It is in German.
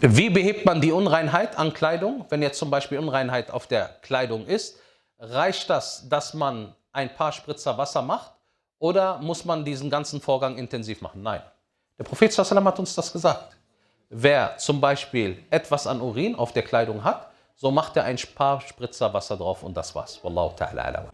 Wie behebt man die Unreinheit an Kleidung? Wenn jetzt zum Beispiel Unreinheit auf der Kleidung ist, reicht das, dass man ein paar Spritzer Wasser macht oder muss man diesen ganzen Vorgang intensiv machen? Nein. Der Prophet sallam hat uns das gesagt. Wer zum Beispiel etwas an Urin auf der Kleidung hat, so macht er ein paar Spritzer Wasser drauf und das war's. Wallahu ta'ala.